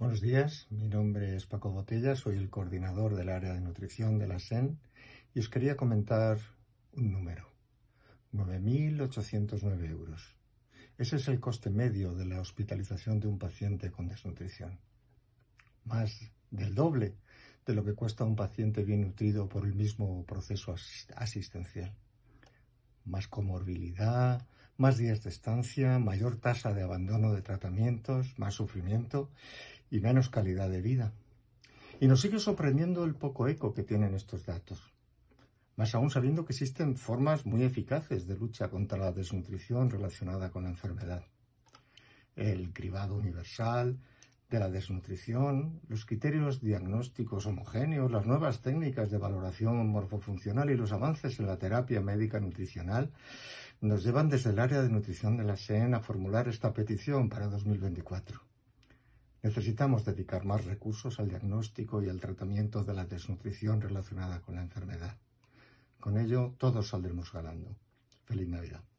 Buenos días, mi nombre es Paco Botella, soy el coordinador del área de nutrición de la SEN y os quería comentar un número, 9.809 euros. Ese es el coste medio de la hospitalización de un paciente con desnutrición, más del doble de lo que cuesta un paciente bien nutrido por el mismo proceso asistencial más comorbilidad, más días de estancia, mayor tasa de abandono de tratamientos, más sufrimiento y menos calidad de vida. Y nos sigue sorprendiendo el poco eco que tienen estos datos. Más aún sabiendo que existen formas muy eficaces de lucha contra la desnutrición relacionada con la enfermedad. El cribado universal, de la desnutrición, los criterios diagnósticos homogéneos, las nuevas técnicas de valoración morfofuncional y los avances en la terapia médica nutricional nos llevan desde el área de nutrición de la SEN a formular esta petición para 2024. Necesitamos dedicar más recursos al diagnóstico y al tratamiento de la desnutrición relacionada con la enfermedad. Con ello, todos saldremos ganando. Feliz Navidad.